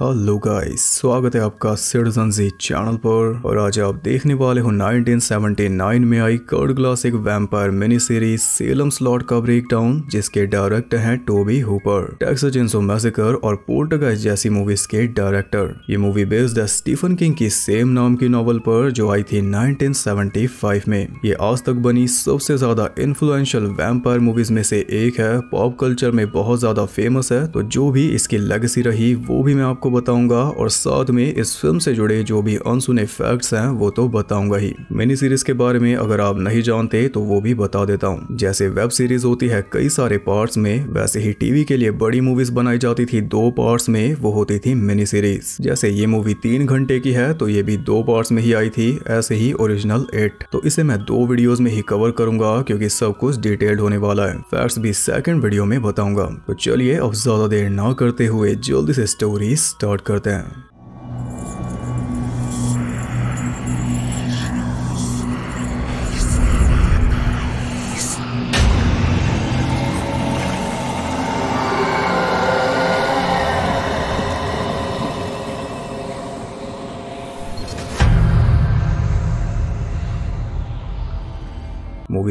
hello guys स्वागत है आपका सिटीजन जी चैनल पर और आज आप देखने वाले हो 1979 में आई कर्ड ग्लास एक vampire mini series Salem slot का ब्रेकडाउन जिसके डायरेक्टर हैं Tobe Hooper Texas chainsaw massacre और पोर्टगाइज जैसी मूवीज के डायरेक्टर ये मूवी बेस्ड है स्टीफन किंग की सेम नाम की नॉवल पर जो आई थी नाइनटीन में ये आज तक बनी सबसे ज्यादा इन्फ्लुएंशियल वैम्पायर मूवीज में से एक है पॉप कल्चर में बहुत ज्यादा फेमस है तो जो भी इसकी लेगेसी रही वो भी मैं आपको आपको बताऊंगा और साथ में इस फिल्म से जुड़े जो भी अनसुने फैक्ट्स हैं वो तो बताऊंगा ही मिनी सीरीज के बारे में अगर आप नहीं जानते तो वो भी बता देता हूँ जैसे वेब सीरीज होती है कई सारे पार्ट में वैसे ही टीवी के लिए बड़ी मूवीज बनाई जाती थी दो पार्ट में वो होती थी मिनी सीरीज जैसे ये मूवी तीन घंटे की है तो ये भी दो पार्ट में ही आई थी ऐसे ही ओरिजिनल एट तो इसे मैं दो वीडियोज में ही कवर करूंगा क्योंकि सब कुछ डिटेल्ड होने वाला है फैक्ट्स भी सेकंड वीडियो में बताऊंगा तो चलिए अब ज्यादा देर ना करते हुए जल्दी से स्टोरी स्टार्ट करते हैं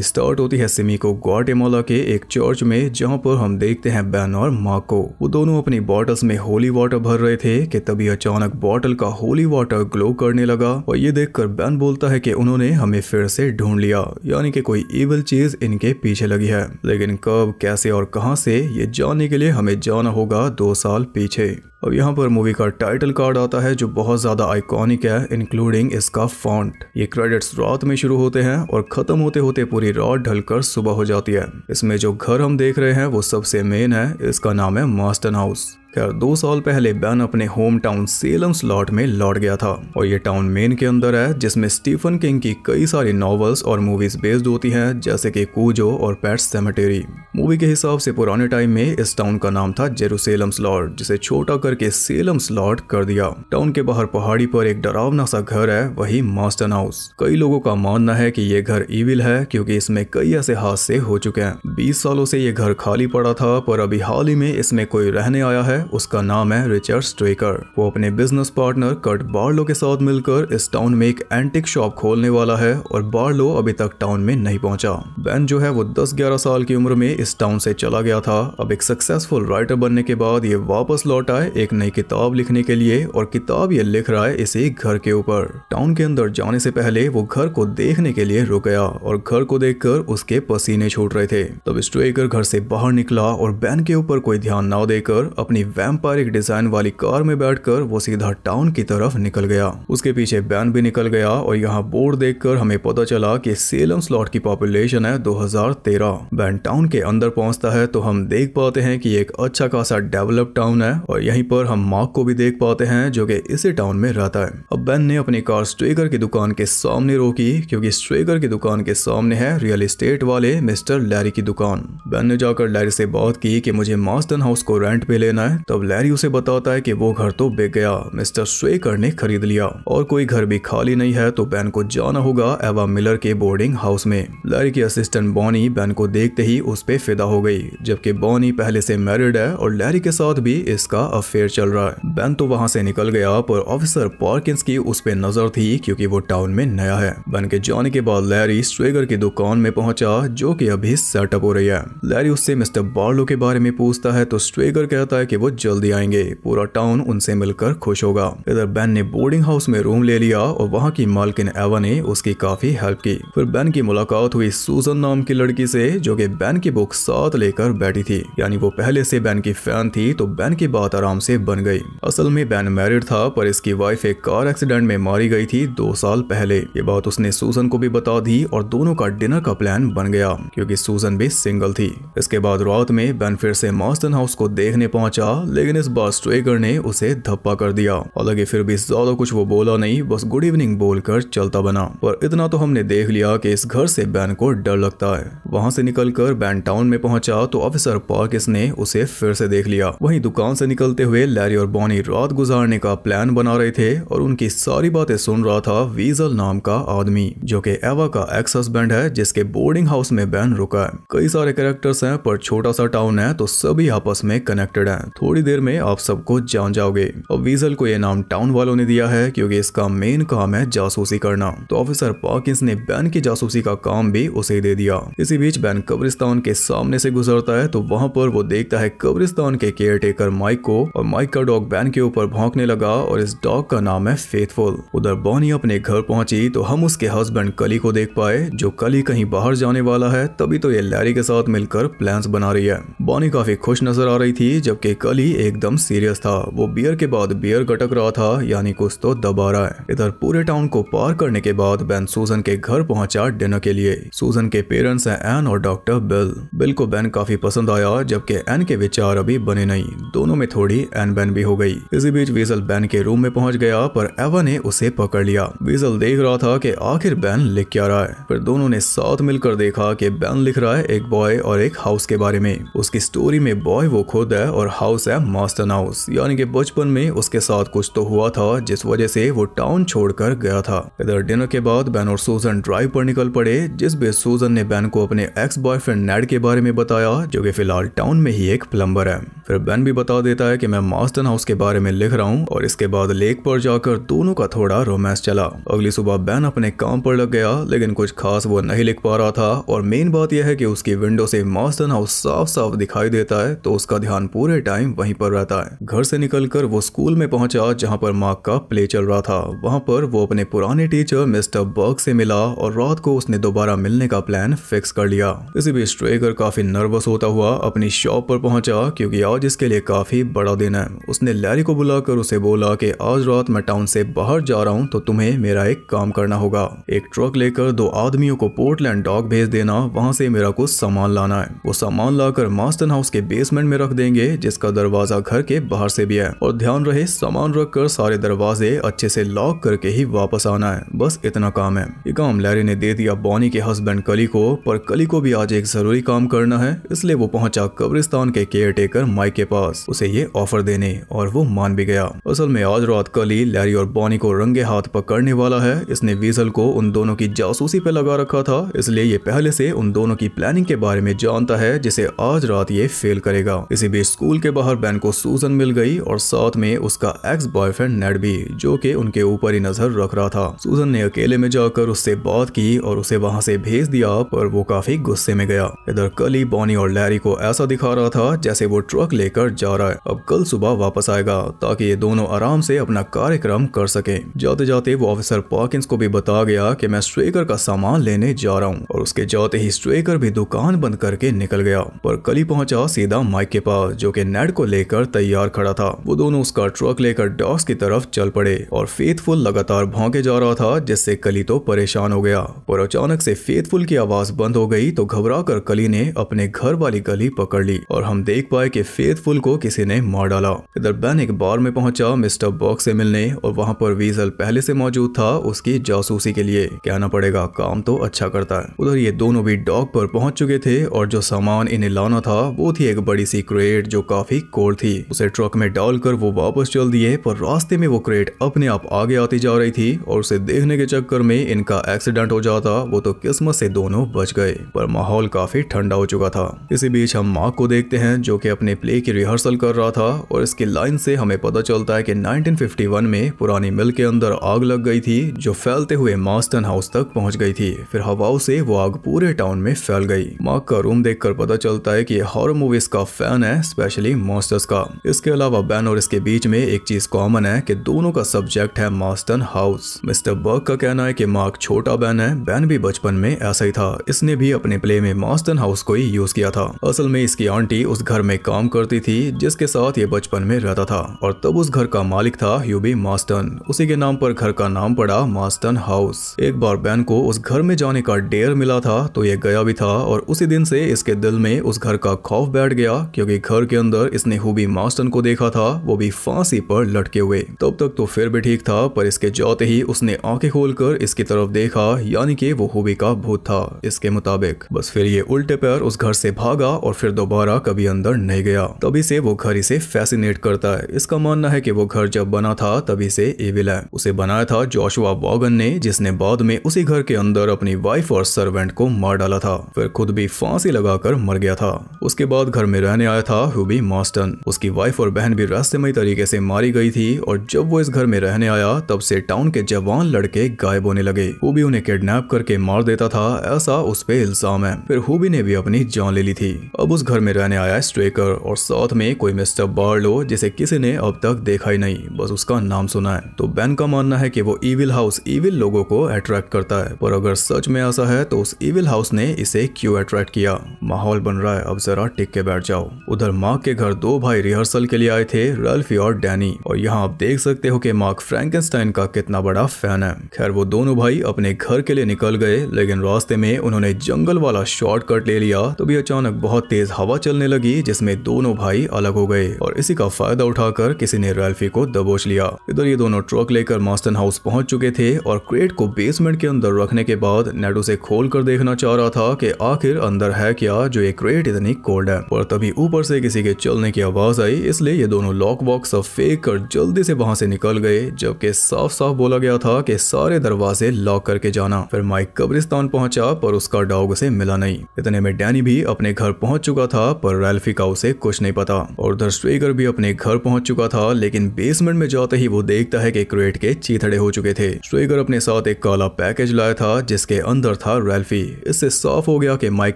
स्टार्ट होती है सिमी को ग्वाटेमोला के एक चर्च में जहाँ पर हम देखते हैं बैन और माँ को वो दोनों अपनी बॉटल्स में होली वाटर भर रहे थे कि तभी अचानक बॉटल का होली वाटर ग्लो करने लगा और ये देखकर बैन बोलता है कि उन्होंने हमें फिर से ढूंढ लिया यानी कि कोई इवल चीज इनके पीछे लगी है लेकिन कब कैसे और कहाँ से ये जानने के लिए हमें जाना होगा दो साल पीछे अब यहाँ पर मूवी का टाइटल कार्ड आता है जो बहुत ज़्यादा आइकॉनिक है इंक्लूडिंग इसका फॉन्ट ये क्रेडिट्स रात में शुरू होते हैं और ख़त्म होते होते पूरी पूरी रात ढलकर सुबह हो जाती है इसमें जो घर हम देख रहे हैं वो सबसे मेन है इसका नाम है मास्टन हाउस खैर दो साल पहले बैन अपने होम टाउन सेलम स्लॉट में लौट गया था और ये टाउन मेन के अंदर है जिसमें स्टीफन किंग की कई सारी नॉवेल्स और मूवीज बेस्ड होती हैं जैसे कि कूजो और पैट सेमेटेरी मूवी के हिसाब से पुराने टाइम में इस टाउन का नाम था जेरूसेलम स्लॉट जिसे छोटा करके सेलम स्लॉट कर दिया टाउन के बाहर पहाड़ी पर एक डरावना सा घर है वही मास्टर हाउस कई लोगों का मानना है की ये घर इविल है क्यूँकी इसमें कई ऐसे हादसे हो चुके हैं बीस सालों से ये घर खाली पड़ा था पर अभी हाल ही में इसमें कोई रहने आया है उसका नाम है रिचर्ड स्ट्रेकर वो अपने बिजनेस पार्टनर कट बार्लो के साथ मिलकर इस टाउन में एक एंटिक शॉप खोलने वाला है और बार्लो अभी तक टाउन में नहीं पहुंचा बेन जो है वो 10-11 साल की उम्र में इस टाउन से चला गया था अब एक सक्सेसफुल राइटर बनने के बाद ये वापस लौट आए एक नई किताब लिखने के लिए और किताब ये लिख रहा है इसी घर के ऊपर टाउन के अंदर जाने से पहले वो घर को देखने के लिए रुक गया और घर को देख उसके पसीने छूट रहे थे तब स्ट्रेकर घर से बाहर निकला और बैन के ऊपर कोई ध्यान ना देकर अपनी वैम्पायरिक डिजाइन वाली कार में बैठकर वो सीधा टाउन की तरफ निकल गया उसके पीछे बैन भी निकल गया और यहाँ बोर्ड देखकर हमें पता चला कि सेलम स्लॉट की पॉपुलेशन है 2013 बैन टाउन के अंदर पहुंचता है तो हम देख पाते हैं कि एक अच्छा खासा डेवलप टाउन है और यहीं पर हम मार्क को भी देख पाते हैं जो कि इसी टाउन में रहता है अब बैन ने अपनी कार स्ट्रेगर की दुकान के सामने रोकी क्योंकि स्ट्रेगर की दुकान के सामने है रियल इस्टेट वाले मिस्टर लैरी की दुकान बैन ने जाकर लैरी से बात की कि मुझे मास्टन हाउस को रेंट पे लेना है तब लैरी उसे बताता है कि वो घर तो बिक गया मिस्टर स्वेकर ने खरीद लिया और कोई घर भी खाली नहीं है तो बैन को जाना होगा एवा मिलर के बोर्डिंग हाउस में लैरी की असिस्टेंट बॉनी बैन को देखते ही उस पर फिदा हो गई जबकि बॉनी पहले से मैरिड है और लैरी के साथ भी इसका अफेयर चल रहा है बैन तो वहाँ से निकल गया पर ऑफिसर पार्किस की उस पर नजर थी क्यूँकी वो टाउन में नया है बैन के जाने के बाद लैरी स्वेगर की दुकान में पहुंचा जो की अभी सेटअप हो रही है लैरी उससे मिस्टर बार्लो के बारे में पूछता है तो स्वेगर कहता है की वो जल्दी आएंगे पूरा टाउन उनसे मिलकर खुश होगा इधर बैन ने बोर्डिंग हाउस में रूम ले लिया और वहाँ की मालकिन एवा ने उसकी काफी हेल्प की फिर बैन की मुलाकात हुई सूजन नाम की लड़की से जो की बैन की बुक साथ लेकर बैठी थी यानी वो पहले से बैन की फैन थी तो बैन की बात आराम से बन गई असल में बैन मैरिड था पर इसकी वाइफ एक कार एक्सीडेंट में मारी गई थी दो साल पहले ये बात उसने सूजन को भी बता दी और दोनों का डिनर का प्लान बन गया क्योंकि सूजन भी सिंगल थी इसके बाद रात में बैन फिर से मास्टन हाउस को देखने पहुंचा लेकिन इस बार स्ट्रेकर ने उसे धप्पा कर दिया हालांकि फिर भी ज्यादा कुछ वो बोला नहीं बस गुड इवनिंग बोलकर चलता बना पर इतना तो हमने देख लिया कि इस घर से बैन को डर लगता है वहां से निकलकर बैन टाउन में पहुंचा तो ऑफिसर पार्किस ने उसे फिर से देख लिया वहीं दुकान से निकलते हुए लैरी और बॉनी रात गुजारने का प्लान बना रहे थे और उनकी सारी बातें सुन रहा था वीजल नाम का आदमी जो कि एवा का एक्स हस्बैंड है जिसके बोर्डिंग हाउस में बैन रुका है कई सारे कैरेक्टर्स हैं पर छोटा सा टाउन है तो सभी आपस में कनेक्टेड है थोड़ी देर में आप सबको जान जाओगे और वीजल को यह नाम टाउन वालों ने दिया है क्योंकि इसका मेन काम है जासूसी करना तो ऑफिसर पार्किस ने बैन की जासूसी का काम भी उसे दे दिया इसी बीच बैन कब्रिस्तान के सामने से गुजरता है तो वहाँ पर वो देखता है कब्रिस्तान के केयर टेकर माइक को और माइक का डॉग बैन के ऊपर भौंकने लगा और इस डॉग का नाम है फेथफुल उधर बॉनी अपने घर पहुंची तो हम उसके हस्बैंड कली को देख पाए जो कली कहीं बाहर जाने वाला है तभी तो ये लैरी के साथ मिलकर प्लान बना रही है बॉनी काफी खुश नजर आ रही थी जबकि कली अली एकदम सीरियस था वो बियर के बाद बियर गटक रहा था यानी कुछ तो दबा रहा है इधर पूरे टाउन को पार करने के बाद बैन सूजन के घर पहुंचा डिनर के लिए सूजन के पेरेंट्स हैं एन और डॉक्टर बिल बिल को बैन काफी पसंद आया जबकि एन के विचार अभी बने नहीं दोनों में थोड़ी एन बैन भी हो गई इसी बीच वीजल बैन के रूम में पहुंच गया पर एवा ने उसे पकड़ लिया वीजल देख रहा था की आखिर बैन लिख क्या रहा है फिर दोनों ने साथ मिलकर देखा की बैन लिख रहा है एक बॉय और एक हाउस के बारे में उसकी स्टोरी में बॉय वो खुद है और हाउस हाउस है मॉस्टन हाउस यानी कि बचपन में उसके साथ कुछ तो हुआ था जिस वजह से वो टाउन छोड़कर गया था इधर डिनर के बाद बैन और सूजन ड्राइव पर निकल पड़े जिस बीच सूजन ने बैन को अपने एक्स बॉयफ्रेंड नेड के बारे में बताया जो कि फिलहाल टाउन में ही एक प्लम्बर है फिर बैन भी बता देता है कि मैं मास्टन हाउस के बारे में लिख रहा हूँ और इसके बाद लेक पर जाकर दोनों का थोड़ा रोमांस चला अगली सुबह बैन अपने काम पर लग गया लेकिन कुछ खास वो नहीं लिख पा रहा था और मेन बात यह है कि उसकी विंडो से मास्टन हाउस साफ साफ दिखाई देता है तो उसका ध्यान पूरे टाइम वहीं पर रहता है घर से निकलकर वो स्कूल में पहुंचा जहां पर मार्क का प्ले चल रहा था वहां पर वो अपने पुराने टीचर मिस्टर बर्ग से मिला और रात को उसने दोबारा मिलने का प्लान फिक्स कर लिया इसी बीच स्ट्रेगर काफी नर्वस होता हुआ अपनी शॉप पर पहुंचा क्योंकि आज इसके लिए काफ़ी बड़ा दिन है उसने लैरी को बुलाकर उसे बोला कि आज रात मैं टाउन से बाहर जा रहा हूँ तो तुम्हें मेरा एक काम करना होगा एक ट्रक लेकर दो आदमियों को पोर्टलैंड डॉग भेज देना वहाँ से मेरा कुछ सामान लाना है वो सामान लाकर मास्टन हाउस के बेसमेंट में रख देंगे जिसका दरवाजा घर के बाहर से भी है और ध्यान रहे सामान रख कर सारे दरवाजे अच्छे से लॉक करके ही वापस आना है बस इतना काम है ये काम लैरी ने दे दिया बॉनी के हस्बैंड कली को पर कली को भी आज एक जरूरी काम करना है इसलिए वो पहुंचा कब्रिस्तान के केयर टेकर माइक के पास उसे ये ऑफर देने और वो मान भी गया असल में आज रात कली लैरी और बॉनी को रंगे हाथ पकड़ने वाला है इसने वीजल को उन दोनों की जासूसी पे लगा रखा था इसलिए ये पहले से उन दोनों की प्लानिंग के बारे में जानता है जिसे आज रात ये फेल करेगा इसी बीच स्कूल के बाहर बैन को सूजन मिल गई और साथ में उसका एक्स बॉयफ्रेंड नेड भी जो कि उनके ऊपर ही नजर रख रहा था सूजन ने अकेले में जाकर उससे बात की और उसे वहां से भेज दिया पर वो काफी गुस्से में गया इधर कली बॉनी और लैरी को ऐसा दिखा रहा था जैसे वो ट्रक लेकर जा रहा है अब कल सुबह वापस आएगा ताकि ये दोनों आराम से अपना कार्यक्रम कर सके जाते जाते वो ऑफिसर पार्किंस को भी बता गया कि मैं स्ट्रेकर का सामान लेने जा रहा हूँ और उसके जाते ही स्ट्रेकर भी दुकान बंद करके निकल गया पर कली पहुंचा सीधा माइक के पास जो की नेट को लेकर तैयार खड़ा था वो दोनों उसका ट्रक लेकर डॉक्स की तरफ चल पड़े और फेथफुल लगातार भौंके जा रहा था जिससे कली तो परेशान हो गया पर अचानक से फेथफुल की आवाज बंद हो गई तो घबरा कर कली ने अपने घर वाली गली पकड़ ली और हम देख पाए की फेथफुल को किसी ने मार डाला इधर बेन एक बार में पहुंचा मिस्टर बॉक्स से मिलने और वहां पर वीजल पहले से मौजूद था उसकी जासूसी के लिए कहना पड़ेगा काम तो अच्छा करता है उधर ये दोनों भी डॉग पर पहुंच चुके थे और जो सामान इन्हें लाना था वो थी एक बड़ी सी क्रेट जो काफी कोर थी उसे ट्रक में डालकर वो वापस चल दिए पर रास्ते में वो क्रेट अपने आप आगे आती जा रही थी और उसे देखने के चक्कर में इनका एक्सीडेंट हो जाता वो तो किस्मत से दोनों बच गए पर माहौल काफी ठंडा हो चुका था इसी बीच हम मार्क को देखते हैं जो की अपने प्ले प्ले की रिहर्सल कर रहा था और इसकी लाइन से हमें पता चलता है कि 1951 में पुरानी मिल के अंदर आग लग गई थी जो फैलते हुए मास्टन हाउस तक पहुंच गई थी फिर हवाओं से वो आग पूरे टाउन में फैल गई मार्क का रूम देखकर पता चलता है कि हॉर मूवीज का फैन है स्पेशली मास्टर्स का इसके अलावा बैन और इसके बीच में एक चीज कॉमन है की दोनों का सब्जेक्ट है मास्टन हाउस मिस्टर बर्ग का कहना है की मार्क छोटा बैन है बैन भी बचपन में ऐसा ही था इसने भी अपने प्ले में मास्टन हाउस को ही यूज किया था असल में इसकी आंटी उस घर में काम कर करती थी जिसके साथ ये बचपन में रहता था और तब उस घर का मालिक था ह्यूबी मास्टन उसी के नाम पर घर का नाम पड़ा मास्टन हाउस एक बार बैन को उस घर में जाने का डेयर मिला था तो ये गया भी था और उसी दिन से इसके दिल में उस घर का खौफ बैठ गया क्योंकि घर के अंदर इसने हुबी मास्टन को देखा था वो भी फांसी पर लटके हुए तब तक तो फिर भी ठीक था पर इसके जाते ही उसने आंखें खोलकर इसकी तरफ देखा यानी कि वो हुबी का भूत था इसके मुताबिक बस फिर ये उल्टे पैर उस घर से भागा और फिर दोबारा कभी अंदर नहीं गया गया तभी से वो घर इसे फैसिनेट करता है इसका मानना है कि वो घर जब बना था तभी से एविल है उसे बनाया था जोशुआ वॉगन ने जिसने बाद में उसी घर के अंदर अपनी वाइफ और सर्वेंट को मार डाला था फिर खुद भी फांसी लगाकर मर गया था उसके बाद घर में रहने आया था हुबी मॉस्टन उसकी वाइफ और बहन भी रहस्यमय तरीके से मारी गई थी और जब वो इस घर में रहने आया तब से टाउन के जवान लड़के गायब होने लगे हुबी उन्हें किडनैप करके मार देता था ऐसा उस पर इल्जाम है फिर हुबी ने भी अपनी जान ले ली थी अब उस घर में रहने आया स्ट्रेकर और और साथ में कोई मिस्टर बार्लो जिसे किसी ने अब तक देखा ही नहीं बस उसका नाम सुना है तो बैन का मानना है कि वो इविल हाउस इविल लोगों को अट्रैक्ट करता है पर अगर सच में ऐसा है तो उस इविल हाउस ने इसे क्यों अट्रैक्ट किया माहौल बन रहा है अब जरा टिक के बैठ जाओ उधर मार्क के घर दो भाई रिहर्सल के लिए आए थे रल्फी और डैनी और यहाँ आप देख सकते हो कि मार्क फ्रैंकनस्टाइन का कितना बड़ा फैन है खैर वो दोनों भाई अपने घर के लिए निकल गए लेकिन रास्ते में उन्होंने जंगल वाला शॉर्टकट ले लिया तो भी अचानक बहुत तेज हवा चलने लगी जिसमें दोनों दोनों भाई अलग हो गए और इसी का फायदा उठाकर किसी ने रेल्फी को दबोच लिया इधर ये दोनों ट्रक लेकर मॉस्टन हाउस पहुंच चुके थे और क्रेट को बेसमेंट के अंदर रखने के बाद नेडो उसे खोल कर देखना चाह रहा था कि आखिर अंदर है क्या जो ये क्रेट इतनी कोल्ड है और तभी ऊपर से किसी के चलने की आवाज आई इसलिए ये दोनों लॉक वॉक सब फेंक कर जल्दी से वहां से निकल गए जबकि साफ साफ बोला गया था कि सारे दरवाजे लॉक करके जाना फिर माइक कब्रिस्तान पहुंचा पर उसका डॉग उसे मिला नहीं इतने में डैनी भी अपने घर पहुंच चुका था पर रेल्फी का उसे कुछ कुछ नहीं पता और उधर स्वेगर भी अपने घर पहुंच चुका था लेकिन बेसमेंट में जाते ही वो देखता है कि क्रेट के चीथड़े हो चुके थे स्वेगर अपने साथ एक काला पैकेज लाया था जिसके अंदर था रेल्फी इससे साफ हो गया कि माइक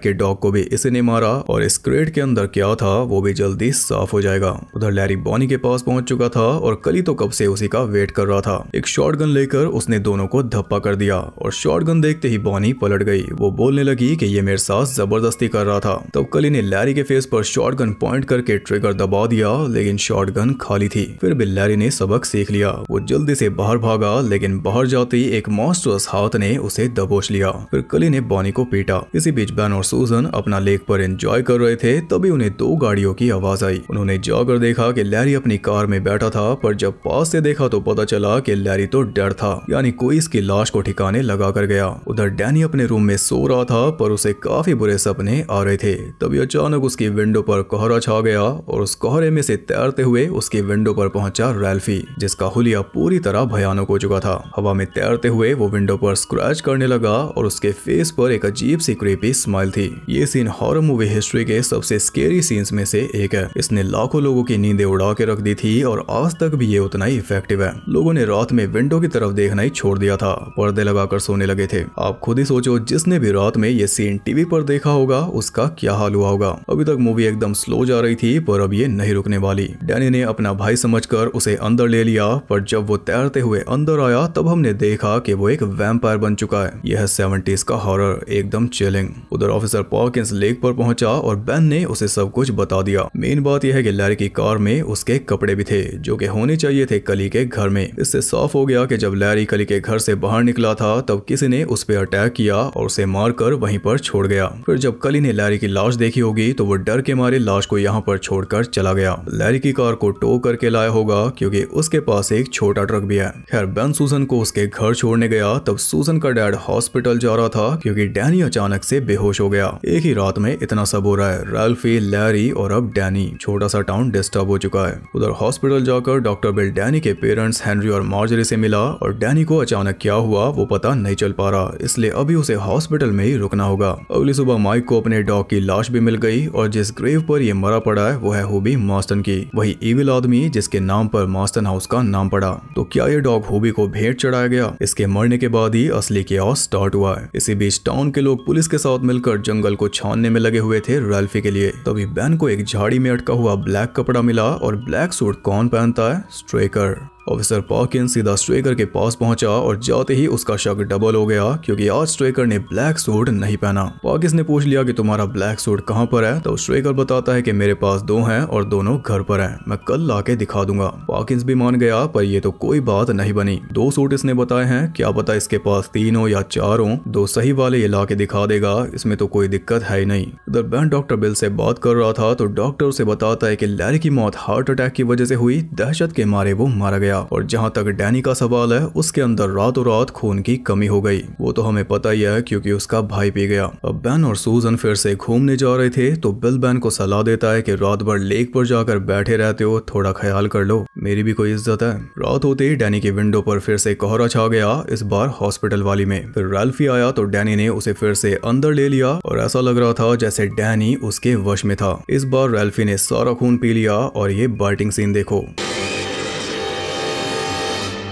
के डॉग को भी इसी ने मारा और इस क्रेट के अंदर क्या था वो भी जल्दी साफ हो जाएगा उधर लैरी बॉनी के पास पहुंच चुका था और कली तो कब से उसी का वेट कर रहा था एक शॉर्ट लेकर उसने दोनों को धप्पा कर दिया और शॉर्ट देखते ही बॉनी पलट गई वो बोलने लगी की ये मेरे साथ जबरदस्ती कर रहा था तब कली ने लैरी के फेस पर शॉर्ट पॉइंट करके ट्रिगर दबा दिया लेकिन शॉर्ट खाली थी फिर बिल्लारी ने सबक सीख लिया वो जल्दी से बाहर भागा लेकिन बाहर जाते ही एक मॉन्स्ट्रस हाथ ने उसे दबोच लिया फिर कली ने बॉनी को पीटा इसी बीच बैन और सूजन अपना लेक पर एंजॉय कर रहे थे तभी उन्हें दो गाड़ियों की आवाज आई उन्होंने जाकर देखा कि लैरी अपनी कार में बैठा था पर जब पास से देखा तो पता चला कि लैरी तो डर था यानी कोई इसकी लाश को ठिकाने लगा कर गया उधर डैनी अपने रूम में सो रहा था पर उसे काफी बुरे सपने आ रहे थे तभी अचानक उसकी विंडो पर कोहरा छा आ गया और उस कोहरे में से तैरते हुए उसके विंडो पर पहुंचा रेल्फी जिसका हुलिया पूरी तरह भयानक हो चुका था हवा में तैरते हुए वो विंडो पर स्क्रैच करने लगा और उसके फेस पर एक अजीब सी क्रेपी स्माइल थी ये सीन हॉरर मूवी हिस्ट्री के सबसे स्केरी सीन्स में से एक है इसने लाखों लोगों की नींदे उड़ा के रख दी थी और आज तक भी ये उतना ही इफेक्टिव है लोगों ने रात में विंडो की तरफ देखना ही छोड़ दिया था पर्दे लगाकर सोने लगे थे आप खुद ही सोचो जिसने भी रात में ये सीन टीवी पर देखा होगा उसका क्या हाल हुआ होगा अभी तक मूवी एकदम स्लो जा रही रही थी पर अब ये नहीं रुकने वाली डैनी ने अपना भाई समझकर उसे अंदर ले लिया पर जब वो तैरते हुए अंदर आया तब हमने देखा कि वो एक वैम्पायर बन चुका है यह सेवेंटीज का हॉरर एकदम चिलिंग उधर ऑफिसर पॉकिंस लेक पर पहुंचा और बैन ने उसे सब कुछ बता दिया मेन बात यह है कि लैरी की कार में उसके कपड़े भी थे जो कि होने चाहिए थे कली के घर में इससे साफ हो गया कि जब लैरी कली के घर से बाहर निकला था तब किसी ने उस पर अटैक किया और उसे मारकर वहीं पर छोड़ गया फिर जब कली ने लैरी की लाश देखी होगी तो वो डर के मारे लाश को यहाँ वहां पर छोड़कर चला गया लैरी की कार को टो करके लाया होगा क्योंकि उसके पास एक छोटा ट्रक भी है खैर बेन सूजन को उसके घर छोड़ने गया तब सूजन का डैड हॉस्पिटल जा रहा था क्योंकि डैनी अचानक से बेहोश हो गया एक ही रात में इतना सब हो रहा है रेल्फी लैरी और अब डैनी छोटा सा टाउन डिस्टर्ब हो चुका है उधर हॉस्पिटल जाकर डॉक्टर बिल डैनी के पेरेंट्स हेनरी और मार्जरी से मिला और डैनी को अचानक क्या हुआ वो पता नहीं चल पा रहा इसलिए अभी उसे हॉस्पिटल में ही रुकना होगा अगली सुबह माइक को अपने डॉग की लाश भी मिल गई और जिस ग्रेव पर यह मरा पड़ा है वो है होबी मॉस्टन की वही इविल आदमी जिसके नाम पर मॉस्टन हाउस का नाम पड़ा तो क्या ये डॉग होबी को भेंट चढ़ाया गया इसके मरने के बाद ही असली के स्टार्ट हुआ है इसी बीच टाउन के लोग पुलिस के साथ मिलकर जंगल को छानने में लगे हुए थे रेल्फी के लिए तभी बैन को एक झाड़ी में अटका हुआ ब्लैक कपड़ा मिला और ब्लैक सूट कौन पहनता है स्ट्रेकर ऑफिसर पॉकिन सीधा स्ट्रेकर के पास पहुंचा और जाते ही उसका शक डबल हो गया क्योंकि आज स्ट्रेकर ने ब्लैक सूट नहीं पहना पॉकिस ने पूछ लिया कि तुम्हारा ब्लैक सूट कहाँ पर है तो स्ट्रेकर बताता है कि मेरे पास दो हैं और दोनों घर पर हैं मैं कल ला के दिखा दूंगा पॉकिस भी मान गया पर ये तो कोई बात नहीं बनी दो सूट इसने बताए हैं क्या पता इसके पास तीन हो या चार हो दो सही वाले ये ला के दिखा देगा इसमें तो कोई दिक्कत है ही नहीं उधर बैन डॉक्टर बिल से बात कर रहा था तो डॉक्टर उसे बताता है की लैरी की मौत हार्ट अटैक की वजह से हुई दहशत के मारे वो मारा गया और जहाँ तक डैनी का सवाल है उसके अंदर रातों रात खून की कमी हो गई वो तो हमें पता ही है क्योंकि उसका भाई पी गया अब बैन और सूजन फिर से घूमने जा रहे थे तो बिल बैन को सलाह देता है कि रात भर लेक पर जाकर बैठे रहते हो थोड़ा ख्याल कर लो मेरी भी कोई इज्जत है रात होते ही डैनी की विंडो पर फिर से कोहरा छा गया इस बार हॉस्पिटल वाली में फिर रेल्फी आया तो डैनी ने उसे फिर से अंदर ले लिया और ऐसा लग रहा था जैसे डैनी उसके वश में था इस बार रेल्फी ने सारा खून पी लिया और ये बाइटिंग सीन देखो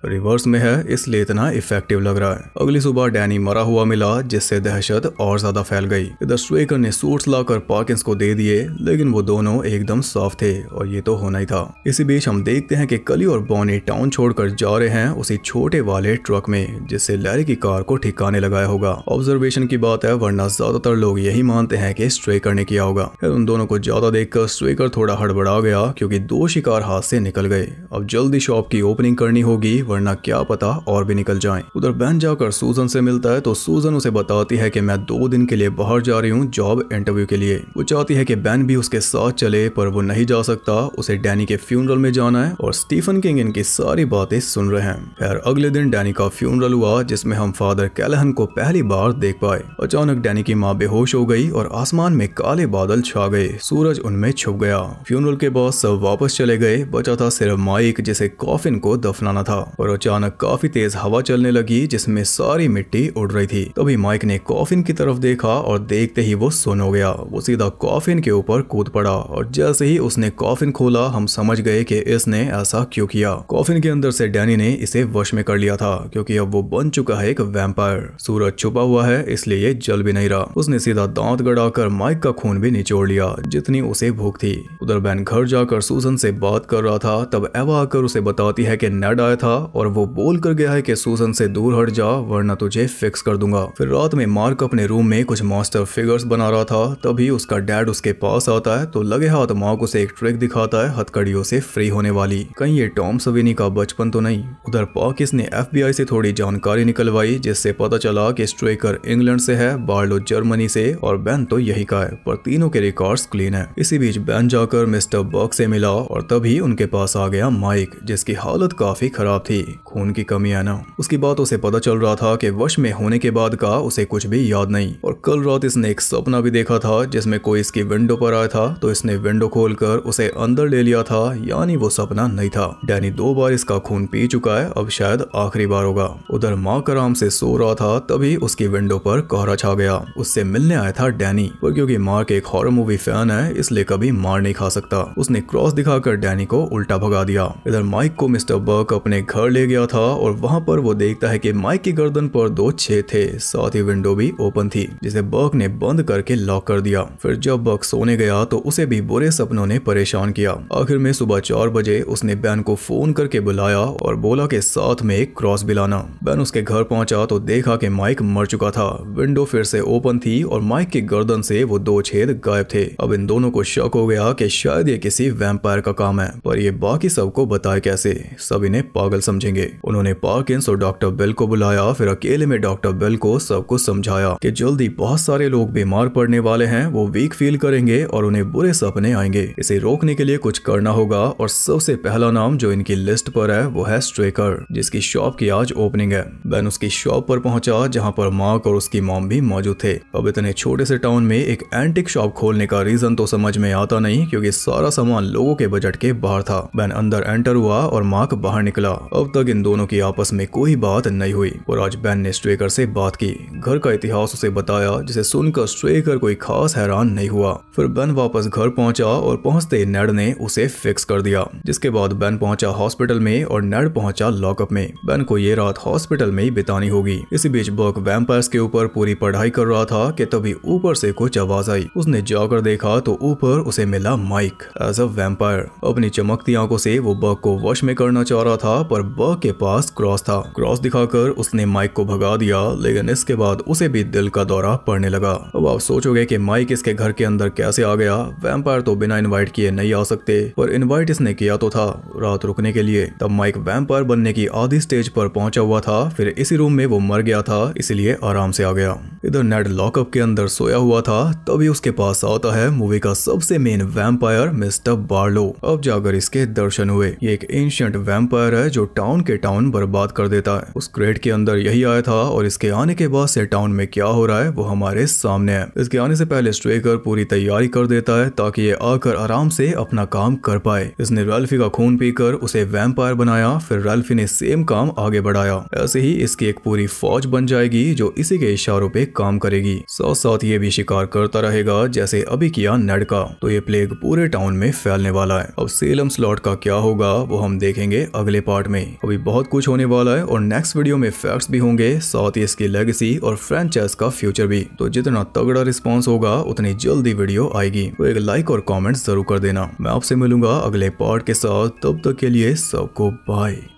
रिवर्स में है इसलिए इतना इफेक्टिव लग रहा है अगली सुबह डैनी मरा हुआ मिला जिससे दहशत और ज्यादा फैल गई इधर स्वेकर ने सूट लाकर पार्किस को दे दिए लेकिन वो दोनों एकदम साफ थे और ये तो होना ही था इसी बीच हम देखते हैं की कली और बॉनी टाउन छोड़कर जा रहे हैं उसी छोटे वाले ट्रक में जिससे लैरी की कार को ठिकाने लगाया होगा ऑब्जर्वेशन की बात है वरना ज्यादातर लोग यही मानते हैं कि स्ट्रेकर ने किया होगा उन दोनों को ज्यादा देखकर स्ट्रेकर थोड़ा हड़बड़ा गया क्योंकि दो शिकार हाथ से निकल गए अब जल्दी शॉप की ओपनिंग करनी होगी वरना क्या पता और भी निकल जाए उधर बैन जाकर सूजन से मिलता है तो सूजन उसे बताती है कि मैं दो दिन के लिए बाहर जा रही हूँ जॉब इंटरव्यू के लिए वो चाहती है कि बैन भी उसके साथ चले पर वो नहीं जा सकता उसे डैनी के फ्यूनरल में जाना है और स्टीफन किंग इनकी सारी बातें सुन रहे हैं खैर अगले दिन डैनी का फ्यूनरल हुआ जिसमे हम फादर कैलहन को पहली बार देख पाए अचानक डैनी की माँ बेहोश हो गई और आसमान में काले बादल छा गए सूरज उनमें छुप गया फ्यूनरल के बाद सब वापस चले गए बचा था सिर्फ माइक जिसे कॉफिन को दफनाना था और अचानक काफी तेज हवा चलने लगी जिसमें सारी मिट्टी उड़ रही थी तभी माइक ने कॉफिन की तरफ देखा और देखते ही वो सुन हो गया वो सीधा कॉफिन के ऊपर कूद पड़ा और जैसे ही उसने कॉफिन खोला हम समझ गए कि इसने ऐसा क्यों किया कॉफिन के अंदर से डैनी ने इसे वश में कर लिया था क्योंकि अब वो बन चुका है एक वैम्पायर सूरज छुपा हुआ है इसलिए ये जल भी नहीं रहा उसने सीधा दांत गड़ाकर माइक का खून भी निचोड़ लिया जितनी उसे भूख थी उधर बैन घर जाकर सूजन से बात कर रहा था तब एवा आकर उसे बताती है कि नेड आया था और वो बोल कर गया है कि सूसन से दूर हट जा वरना तुझे फिक्स कर दूंगा फिर रात में मार्क अपने रूम में कुछ मास्टर फिगर्स बना रहा था तभी उसका डैड उसके पास आता है तो लगे हाथ मार्क उसे एक ट्रिक दिखाता है हथकड़ियों से फ्री होने वाली कहीं ये टॉम सवेनी का बचपन तो नहीं उधर पाकिस ने एफ से थोड़ी जानकारी निकलवाई जिससे पता चला की स्ट्रेकर इंग्लैंड से है बार्लो जर्मनी से और बैन तो यही का है पर तीनों के रिकॉर्ड क्लीन है इसी बीच बैन जाकर मिस्टर बर्ग से मिला और तभी उनके पास आ गया माइक जिसकी हालत काफी खराब थी खून की कमी है ना उसकी बातों से पता चल रहा था कि वश में होने के बाद का उसे कुछ भी याद नहीं और कल रात इसने एक सपना भी देखा था जिसमें कोई इसकी विंडो पर आया था तो इसने विंडो खोलकर उसे अंदर ले लिया था यानी वो सपना नहीं था डैनी दो बार इसका खून पी चुका है अब शायद आखिरी बार होगा उधर माँ आराम से सो रहा था तभी उसकी विंडो पर कोहरा छा गया उससे मिलने आया था डैनी पर क्योंकि के एक हॉर मूवी फैन है इसलिए कभी मार नहीं खा सकता उसने क्रॉस दिखाकर डैनी को उल्टा भगा दिया इधर माइक को मिस्टर बर्क अपने घर बाहर ले गया था और वहां पर वो देखता है कि माइक की गर्दन पर दो छेद थे साथ ही विंडो भी ओपन थी जिसे बर्क ने बंद करके लॉक कर दिया फिर जब बर्क सोने गया तो उसे भी बुरे सपनों ने परेशान किया आखिर में सुबह चार बजे उसने बैन को फोन करके बुलाया और बोला के साथ में एक क्रॉस बिलाना बैन उसके घर पहुंचा तो देखा की माइक मर चुका था विंडो फिर से ओपन थी और माइक की गर्दन से वो दो छेद गायब थे अब इन दोनों को शक हो गया की शायद ये किसी वेम्पायर का काम है पर ये बाकी सबको बताए कैसे सभी ने पागल समझा समझेंगे उन्होंने पार्किंस और डॉक्टर बेल को बुलाया फिर अकेले में डॉक्टर बेल को सब कुछ समझाया कि जल्दी बहुत सारे लोग बीमार पड़ने वाले हैं वो वीक फील करेंगे और उन्हें बुरे सपने आएंगे इसे रोकने के लिए कुछ करना होगा और सबसे पहला नाम जो इनकी लिस्ट पर है वो है स्ट्रेकर जिसकी शॉप की आज ओपनिंग है बेन उसकी शॉप पर पहुंचा जहाँ पर मार्क और उसकी मॉम भी मौजूद थे अब इतने छोटे से टाउन में एक एंटिक शॉप खोलने का रीजन तो समझ में आता नहीं क्यूँकी सारा सामान लोगों के बजट के बाहर था बेन अंदर एंटर हुआ और मार्क बाहर निकला अब तब तक इन दोनों की आपस में कोई बात नहीं हुई और आज बैन ने स्ट्रेकर से बात की घर का इतिहास उसे बताया जिसे सुनकर स्ट्रेकर कोई खास हैरान नहीं हुआ फिर बैन वापस घर पहुंचा और पहुंचते नेड ने उसे फिक्स कर दिया जिसके बाद बैन पहुंचा हॉस्पिटल में और नेड पहुंचा लॉकअप में बैन को ये रात हॉस्पिटल में ही बितानी होगी इसी बीच बर्क वैम्पायर्स के ऊपर पूरी पढ़ाई कर रहा था की तभी ऊपर से कुछ आवाज आई उसने जाकर देखा तो ऊपर उसे मिला माइक एज अ वैम्पायर अपनी चमकती आंखों से वो बर्क को वॉश में करना चाह रहा था पर बा के पास क्रॉस था क्रॉस दिखाकर उसने माइक को भगा दिया लेकिन इसके बाद उसे भी दिल का दौरा पड़ने लगा अब आप सोचोगे कि माइक इसके घर के अंदर कैसे आ गया वैम्पायर तो बिना इनवाइट किए नहीं आ सकते पर इनवाइट इसने किया तो था रात रुकने के लिए तब माइक वैम्पायर बनने की आधी स्टेज पर पहुंचा हुआ था फिर इसी रूम में वो मर गया था इसीलिए आराम से आ गया इधर नेट लॉकअप के अंदर सोया हुआ था तभी उसके पास आता है मूवी का सबसे मेन वैम्पायर मिस्टर बार्लो अब जाकर इसके दर्शन हुए ये एक एंशियंट वैम्पायर है जो टाउन के टाउन बर्बाद कर देता है उस क्रेट के अंदर यही आया था और इसके आने के बाद से टाउन में क्या हो रहा है वो हमारे सामने है इसके आने से पहले स्ट्रेकर पूरी तैयारी कर देता है ताकि ये आकर आराम से अपना काम कर पाए इसने रेल्फी का खून पीकर उसे वेम्पायर बनाया फिर रेल्फी ने सेम काम आगे बढ़ाया ऐसे ही इसकी एक पूरी फौज बन जाएगी जो इसी के इशारों पे काम करेगी साथ साथ ये भी शिकार करता रहेगा जैसे अभी किया नेड का तो ये प्लेग पूरे टाउन में फैलने वाला है अब सेलम स्लॉट का क्या होगा वो हम देखेंगे अगले पार्ट में नहीं अभी बहुत कुछ होने वाला है और नेक्स्ट वीडियो में फैक्ट्स भी होंगे साथ ही इसकी लेगेसी और फ्रेंचाइज का फ्यूचर भी तो जितना तगड़ा रिस्पॉन्स होगा उतनी जल्दी वीडियो आएगी तो एक लाइक और कॉमेंट जरूर कर देना मैं आपसे मिलूंगा अगले पार्ट के साथ तब तक के लिए सबको बाय